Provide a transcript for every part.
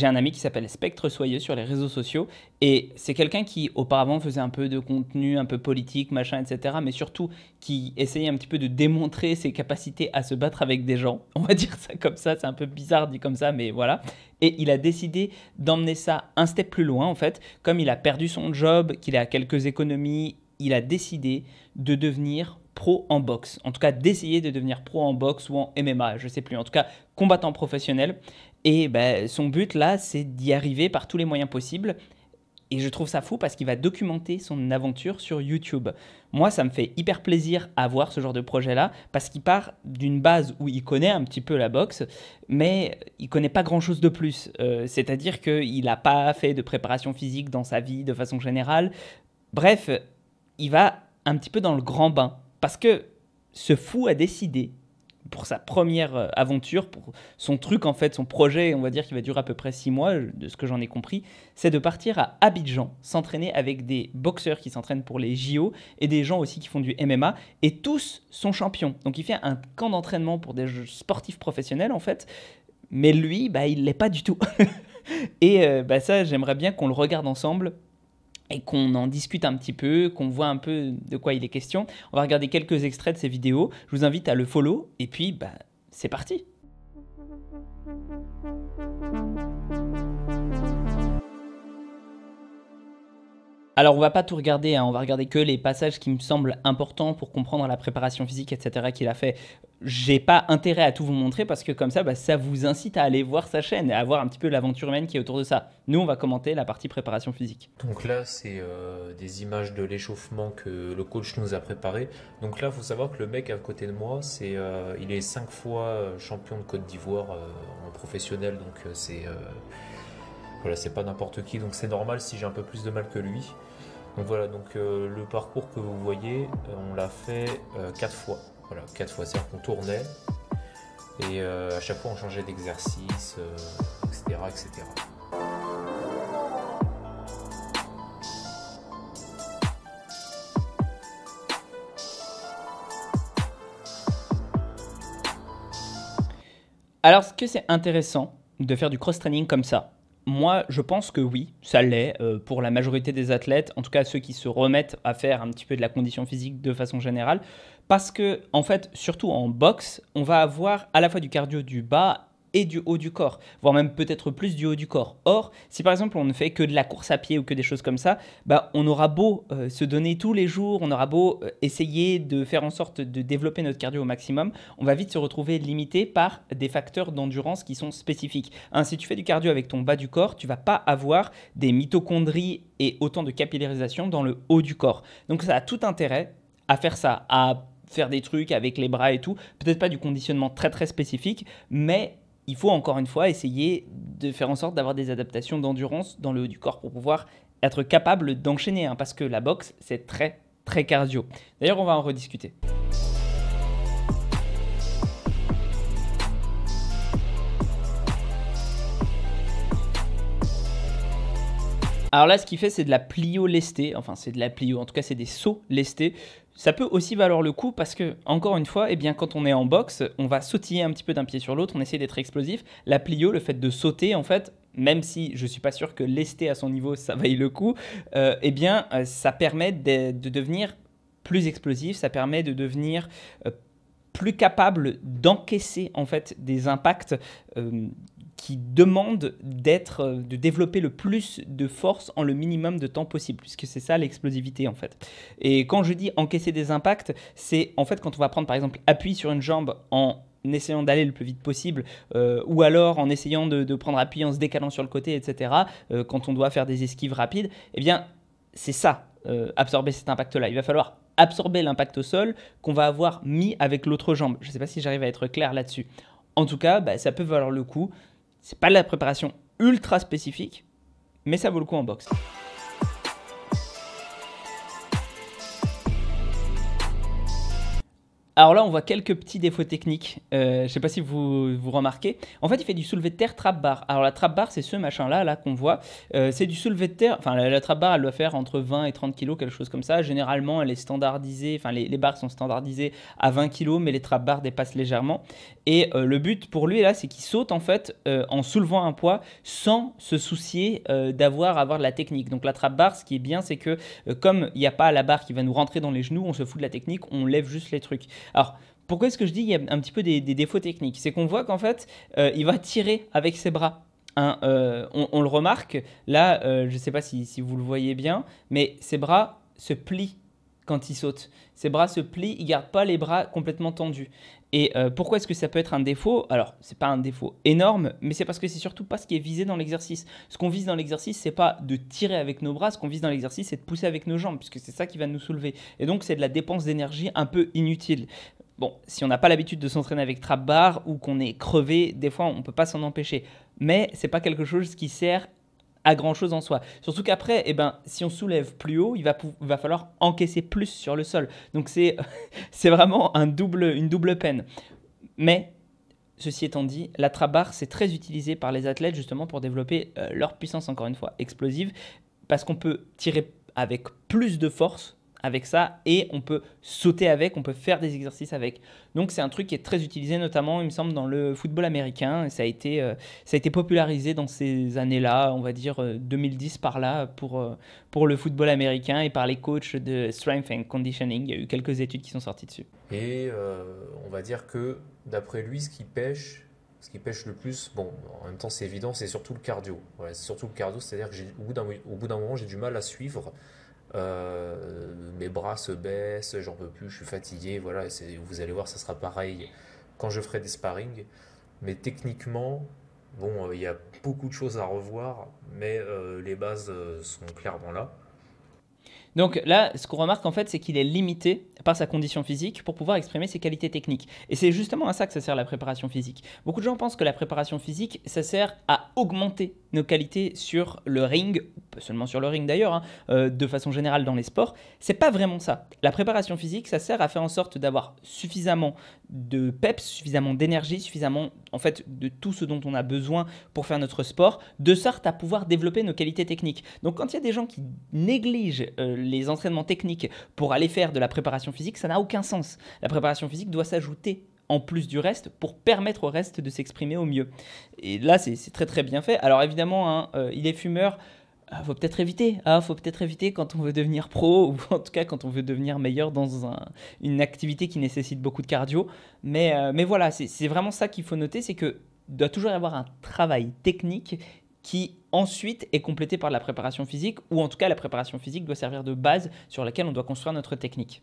j'ai un ami qui s'appelle Spectre Soyeux sur les réseaux sociaux et c'est quelqu'un qui auparavant faisait un peu de contenu un peu politique, machin, etc. Mais surtout qui essayait un petit peu de démontrer ses capacités à se battre avec des gens. On va dire ça comme ça, c'est un peu bizarre dit comme ça, mais voilà. Et il a décidé d'emmener ça un step plus loin en fait. Comme il a perdu son job, qu'il a quelques économies, il a décidé de devenir pro en boxe. En tout cas, d'essayer de devenir pro en boxe ou en MMA, je sais plus. En tout cas, combattant professionnel. Et ben, son but là, c'est d'y arriver par tous les moyens possibles. Et je trouve ça fou parce qu'il va documenter son aventure sur YouTube. Moi, ça me fait hyper plaisir à voir ce genre de projet-là parce qu'il part d'une base où il connaît un petit peu la boxe, mais il connaît pas grand-chose de plus. Euh, c'est-à-dire qu'il n'a pas fait de préparation physique dans sa vie de façon générale. Bref, il va un petit peu dans le grand bain parce que ce fou a décidé pour sa première euh, aventure, pour son truc en fait, son projet, on va dire qu'il va durer à peu près six mois, de ce que j'en ai compris, c'est de partir à Abidjan, s'entraîner avec des boxeurs qui s'entraînent pour les JO et des gens aussi qui font du MMA, et tous sont champions. Donc il fait un camp d'entraînement pour des sportifs professionnels en fait, mais lui, bah, il l'est pas du tout. et euh, bah, ça, j'aimerais bien qu'on le regarde ensemble et qu'on en discute un petit peu, qu'on voit un peu de quoi il est question. On va regarder quelques extraits de ces vidéos. Je vous invite à le follow et puis bah, c'est parti. Alors on va pas tout regarder, hein. on va regarder que les passages qui me semblent importants pour comprendre la préparation physique, etc. qu'il a fait j'ai pas intérêt à tout vous montrer parce que comme ça, bah, ça vous incite à aller voir sa chaîne et à voir un petit peu l'aventure humaine qui est autour de ça. Nous, on va commenter la partie préparation physique. Donc là, c'est euh, des images de l'échauffement que le coach nous a préparé. Donc là, il faut savoir que le mec à côté de moi, c'est, euh, il est cinq fois euh, champion de Côte d'Ivoire en professionnel, donc c'est voilà, c'est pas n'importe qui, donc c'est normal si j'ai un peu plus de mal que lui. Donc voilà, donc le parcours que vous voyez, on l'a fait quatre fois. Voilà, 4 fois 0 qu'on tournait. Et euh, à chaque fois, on changeait d'exercice, etc., euh, etc. Alors, est-ce que c'est intéressant de faire du cross-training comme ça Moi, je pense que oui, ça l'est euh, pour la majorité des athlètes, en tout cas ceux qui se remettent à faire un petit peu de la condition physique de façon générale. Parce que, en fait, surtout en boxe, on va avoir à la fois du cardio du bas et du haut du corps, voire même peut-être plus du haut du corps. Or, si par exemple on ne fait que de la course à pied ou que des choses comme ça, bah, on aura beau euh, se donner tous les jours, on aura beau euh, essayer de faire en sorte de développer notre cardio au maximum, on va vite se retrouver limité par des facteurs d'endurance qui sont spécifiques. Hein, si tu fais du cardio avec ton bas du corps, tu vas pas avoir des mitochondries et autant de capillarisation dans le haut du corps. Donc ça a tout intérêt à faire ça, à faire des trucs avec les bras et tout. Peut-être pas du conditionnement très très spécifique, mais il faut encore une fois essayer de faire en sorte d'avoir des adaptations d'endurance dans le haut du corps pour pouvoir être capable d'enchaîner, hein, parce que la boxe, c'est très très cardio. D'ailleurs, on va en rediscuter. Alors là, ce qu'il fait, c'est de la plio lestée. Enfin, c'est de la plio. En tout cas, c'est des sauts lestés. Ça peut aussi valoir le coup parce que, encore une fois, eh bien, quand on est en boxe, on va sautiller un petit peu d'un pied sur l'autre, on essaie d'être explosif. La plio, le fait de sauter, en fait, même si je ne suis pas sûr que lester à son niveau, ça vaille le coup, euh, eh bien, euh, ça permet de, devenir plus explosif, ça permet de devenir... Euh, plus capable d'encaisser en fait des impacts qui demande d'être, euh, de développer le plus de force en le minimum de temps possible, puisque c'est ça l'explosivité en fait. Et quand je dis encaisser des impacts, c'est en fait quand on va prendre par exemple appui sur une jambe en essayant d'aller le plus vite possible, euh, ou alors en essayant de, prendre appui en se décalant sur le côté, etc., euh, quand on doit faire des esquives rapides, eh bien c'est ça, absorber cet impact-là. Il va falloir absorber l'impact au sol qu'on va avoir mis avec l'autre jambe. Je ne sais pas si j'arrive à être clair là-dessus. En tout cas, bah, ça peut valoir le coup c'est pas de la préparation ultra spécifique, mais ça vaut le coup en boxe. Alors là, on voit quelques petits défauts techniques. Euh, je ne sais pas si vous, vous remarquez. En fait, il fait du soulevé de terre trap bar. Alors la trap bar, c'est ce machin-là là, qu'on voit. Euh, c'est du soulevé de terre. Enfin, la, trap bar, elle doit faire entre 20 et 30 kg, quelque chose comme ça. Généralement, elle est standardisée. Enfin, les, barres sont standardisées à 20 kg, mais les trap bars dépassent légèrement. Et euh, le but pour lui là, c'est qu'il saute en fait en soulevant un poids sans se soucier d'avoir avoir de la technique. Donc la trap bar, ce qui est bien, c'est que comme il n'y a pas la barre qui va nous rentrer dans les genoux, on se fout de la technique, on lève juste les trucs. Alors, pourquoi est-ce que je dis qu'il y a un petit peu des, défauts techniques C'est qu'on voit qu'en fait, euh, il va tirer avec ses bras. Hein, euh, on, le remarque, là, euh, je ne sais pas si, si, vous le voyez bien, mais ses bras se plient quand il saute. Ses bras se plient, il garde pas les bras complètement tendus. Et euh, pourquoi est-ce que ça peut être un défaut Alors, c'est pas un défaut énorme, mais c'est parce que c'est surtout pas ce qui est visé dans l'exercice. Ce qu'on vise dans l'exercice, c'est pas de tirer avec nos bras, ce qu'on vise dans l'exercice, c'est de pousser avec nos jambes, puisque c'est ça qui va nous soulever. Et donc, c'est de la dépense d'énergie un peu inutile. Bon, si on n'a pas l'habitude de s'entraîner avec trap bar ou qu'on est crevé, des fois on peut pas s'en empêcher. Mais c'est pas quelque chose qui sert à grand chose en soi. Surtout qu'après, eh ben, si on soulève plus haut, il va, va falloir encaisser plus sur le sol. Donc c'est vraiment un double, une double peine. Mais Ceci étant dit, la trabarre, c'est très utilisé par les athlètes justement pour développer euh, leur puissance, encore une fois, explosive, parce qu'on peut tirer avec plus de force avec ça et on peut sauter avec, on peut faire des exercices avec. Donc c'est un truc qui est très utilisé notamment, il me semble, dans le football américain. Et ça a été, euh, ça a été popularisé dans ces années-là, on va dire 2010 euh, par là, pour, euh, pour le football américain et par les coachs de strength and conditioning. Il y a eu quelques études qui sont sorties dessus. Et on va dire que d'après lui, ce qui pêche, ce qui pêche le plus, bon, en même temps c'est évident, c'est surtout le cardio. c'est surtout le cardio, c'est-à-dire qu'au au bout d'un moment j'ai du mal à suivre euh, mes bras se baissent, j'en peux plus, je suis fatigué, voilà, vous allez voir, ça sera pareil quand je ferai des sparring. Mais techniquement, bon, euh, il y a beaucoup de choses à revoir, mais euh, les bases sont clairement là. Donc là, ce qu'on remarque en fait, c'est qu'il est limité par sa condition physique pour pouvoir exprimer ses qualités techniques. Et c'est justement à ça que ça sert la préparation physique. Beaucoup de gens pensent que la préparation physique, ça sert à augmenter nos qualités sur le ring, pas seulement sur le ring d'ailleurs, hein, euh, de façon générale dans les sports. C'est pas vraiment ça. La préparation physique, ça sert à faire en sorte d'avoir suffisamment de peps, suffisamment d'énergie, suffisamment en fait de tout ce dont on a besoin pour faire notre sport, de sorte à pouvoir développer nos qualités techniques. Donc quand il y a des gens qui négligent euh, les entraînements techniques pour aller faire de la préparation physique, ça n'a aucun sens. La préparation physique doit s'ajouter en plus du reste pour permettre au reste de s'exprimer au mieux. Et là, c'est très très bien fait. Alors évidemment, hein, euh, il est fumeur ah, faut peut-être éviter. Hein, faut peut-être éviter quand on veut devenir pro ou en tout cas quand on veut devenir meilleur dans une activité qui nécessite beaucoup de cardio. Mais, euh, voilà, c'est vraiment ça qu'il faut noter, c'est que doit toujours y avoir un travail technique qui ensuite est complété par la préparation physique, ou en tout cas la préparation physique doit servir de base sur laquelle on doit construire notre technique.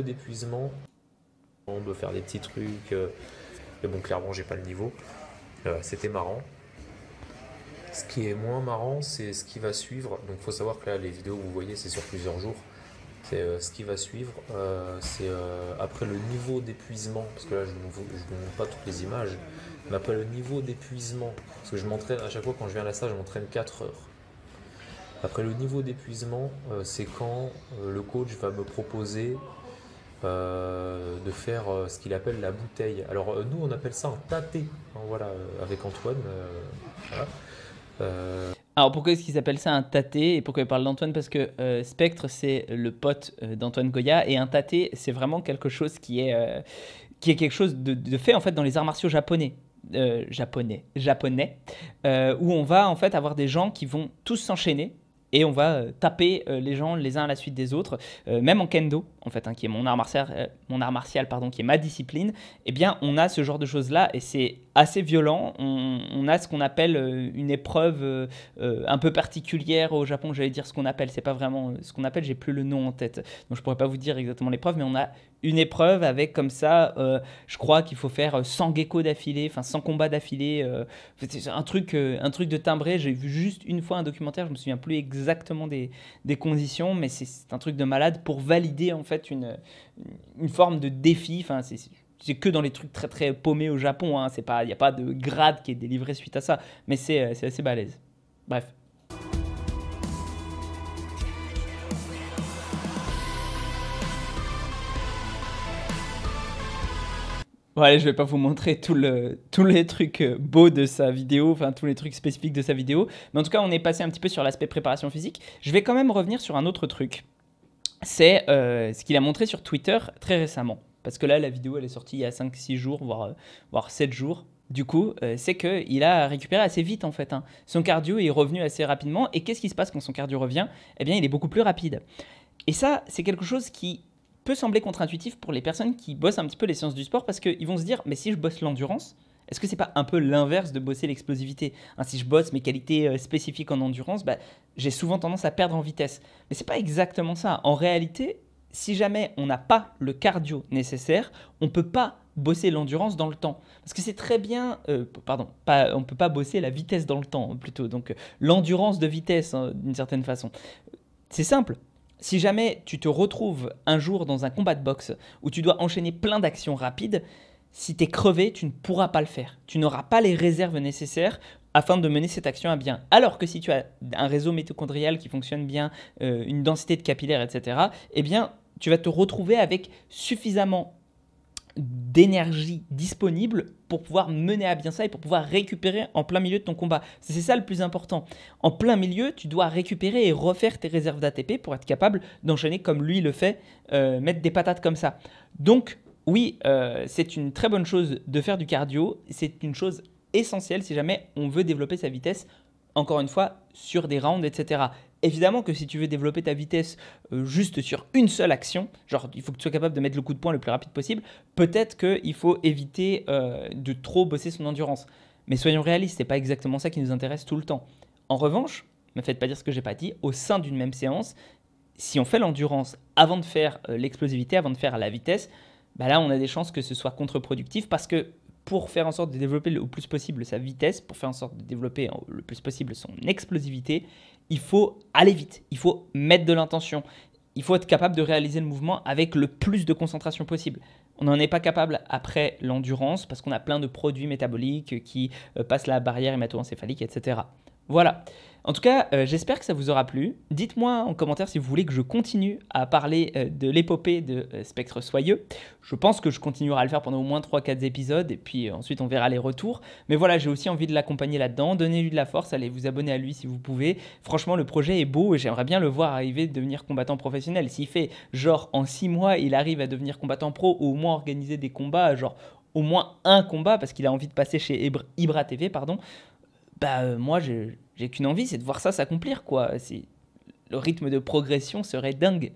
d'épuisement. On doit faire des petits trucs. Euh, mais bon, clairement, j'ai pas le niveau. Euh, c'était marrant. Ce qui est moins marrant, c'est ce qui va suivre. Donc, faut savoir que là, les vidéos que vous voyez, c'est sur plusieurs jours c'est euh, ce qui va suivre, euh, c'est euh, après le niveau d'épuisement, parce que là je ne vous, montre pas toutes les images, mais après le niveau d'épuisement, parce que je m'entraîne à chaque fois quand je viens à la salle, je m'entraîne 4 heures. Après le niveau d'épuisement, c'est quand le coach va me proposer de faire ce qu'il appelle la bouteille. Alors nous on appelle ça un tâté, hein, voilà, avec Antoine. Voilà. Alors pourquoi est-ce qu'ils appellent ça un tâté et pourquoi ils parle d'Antoine Parce que euh, Spectre, c'est le pote euh, d'Antoine Goya et un tâté, c'est vraiment quelque chose qui est, euh, qui est quelque chose de, de, fait en fait dans les arts martiaux japonais. japonais, japonais, où on va en fait avoir des gens qui vont tous s'enchaîner et on va euh, taper euh, les gens les uns à la suite des autres, euh, même en kendo en fait, hein, qui est mon art martial, mon art martial pardon, qui est ma discipline. Eh bien, on a ce genre de choses là et c'est assez violent. On, a ce qu'on appelle une épreuve un peu particulière au Japon. J'allais dire ce qu'on appelle, c'est pas vraiment ce qu'on appelle. J'ai plus le nom en tête, donc je pourrais pas vous dire exactement l'épreuve, mais on a une épreuve avec comme ça, je crois qu'il faut faire 100 geckos d'affilée, enfin 100 combats d'affilée, un truc, un truc de timbré. J'ai vu juste une fois un documentaire, je me souviens plus exactement exactement des, conditions, mais c'est un truc de malade pour valider en fait une, une forme de défi. Enfin, c'est que dans les trucs très très paumés au Japon. Hein. Il n'y a pas de grade qui est délivré suite à ça. Mais c'est euh, assez balèze. Bref. Bon, allez, je vais pas vous montrer tout le, tous les trucs euh, beaux de sa vidéo, enfin tous les trucs spécifiques de sa vidéo. Mais en tout cas, on est passé un petit peu sur l'aspect préparation physique. Je vais quand même revenir sur un autre truc. C'est euh, ce qu'il a montré sur Twitter très récemment. Parce que là, la vidéo, elle est sortie il y a 5-6 jours, voire, euh, voire 7 jours. Du coup, c'est c'est qu'il a récupéré assez vite en fait. Hein. Son cardio est revenu assez rapidement. Et qu'est-ce qui se passe quand son cardio revient Eh bien, il est beaucoup plus rapide. Et ça, c'est quelque chose qui peut sembler contre-intuitif pour les personnes qui bossent un petit peu les sciences du sport parce qu'ils vont se dire mais si je bosse l'endurance, est-ce que c'est pas un peu l'inverse de bosser l'explosivité hein, Si je bosse mes qualités euh, spécifiques en endurance, bah, j'ai souvent tendance à perdre en vitesse. Mais c'est pas exactement ça. En réalité, si jamais on n'a pas le cardio nécessaire, on peut pas bosser l'endurance dans le temps. Parce que c'est très bien, euh, pardon, pas, on peut pas bosser la vitesse dans le temps plutôt, donc euh, l'endurance de vitesse hein, d'une certaine façon. C'est simple, si jamais tu te retrouves un jour dans un combat de boxe où tu dois enchaîner plein d'actions rapides, si es crevé, tu ne pourras pas le faire. Tu n'auras pas les réserves nécessaires afin de mener cette action à bien. Alors que si tu as un réseau mitochondrial qui fonctionne bien, euh, une densité de capillaires, etc., eh bien, tu vas te retrouver avec suffisamment d'énergie disponible pour pouvoir mener à bien ça et pour pouvoir récupérer en plein milieu de ton combat. C'est ça le plus important. En plein milieu, tu dois récupérer et refaire tes réserves d'ATP pour être capable d'enchaîner comme lui le fait, euh, mettre des patates comme ça. Donc oui, euh, c'est une très bonne chose de faire du cardio, c'est une chose essentielle si jamais on veut développer sa vitesse, encore une fois, sur des rounds, etc évidemment que si tu veux développer ta vitesse euh, juste sur une seule action, genre il faut que tu sois capable de mettre le coup de poing le plus rapide possible, peut-être qu'il faut éviter euh, de trop bosser son endurance. Mais soyons réalistes, c'est pas exactement ça qui nous intéresse tout le temps. En revanche, ne me faites pas dire ce que j'ai pas dit, au sein d'une même séance, si on fait l'endurance avant de faire euh, l'explosivité, avant de faire la vitesse, bah là on a des chances que ce soit contre-productif parce que pour faire en sorte de développer le plus possible sa vitesse, pour faire en sorte de développer le plus possible son explosivité, il faut aller vite, il faut mettre de l'intention, il faut être capable de réaliser le mouvement avec le plus de concentration possible. On n'en est pas capable après l'endurance parce qu'on a plein de produits métaboliques qui euh, passent la barrière hémato-encéphalique, etc. Voilà. En tout cas, euh, j'espère que ça vous aura plu. Dites-moi en commentaire si vous voulez que je continue à parler euh, de l'épopée de euh, Spectre Soyeux. Je pense que je continuerai à le faire pendant au moins 3-4 épisodes, et puis ensuite on verra les retours. Mais voilà, j'ai aussi envie de l'accompagner là-dedans. Donnez-lui de la force, allez vous abonner à lui si vous pouvez. Franchement, le projet est beau et j'aimerais bien le voir arriver devenir combattant professionnel. S'il fait genre en 6 mois, il arrive à devenir combattant pro ou au moins organiser des combats, genre au moins un combat, parce qu'il a envie de passer chez Ibra TV, pardon bah euh, moi j'ai qu'une envie, c'est de voir ça s'accomplir quoi. Le rythme de progression serait dingue.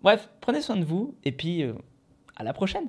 Bref, prenez soin de vous et puis euh, à la prochaine.